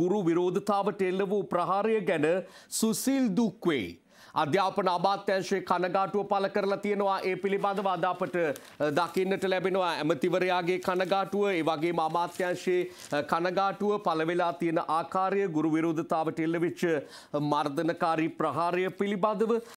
ගුරු විරෝධතාවට එල්ල වූ ප්‍රහාරය ගැන සුසිල් දුක්වේ. අධ්‍යාපන අමාත්‍යංශයේ කනගාටුව පළ කරලා තියෙනවා ඒ පිළිබඳව අදාපට දකින්නට ලැබෙනවා ඇමතිවරයාගේ කනගාටුව ඒ වගේම අමාත්‍යංශයේ කනගාටුව පළ වෙලා තියෙන ආකාරය ගුරු විරෝධතාවට එල්ලවෙච්ච මර්ධනකාරී ප්‍රහාරය පිළිබඳව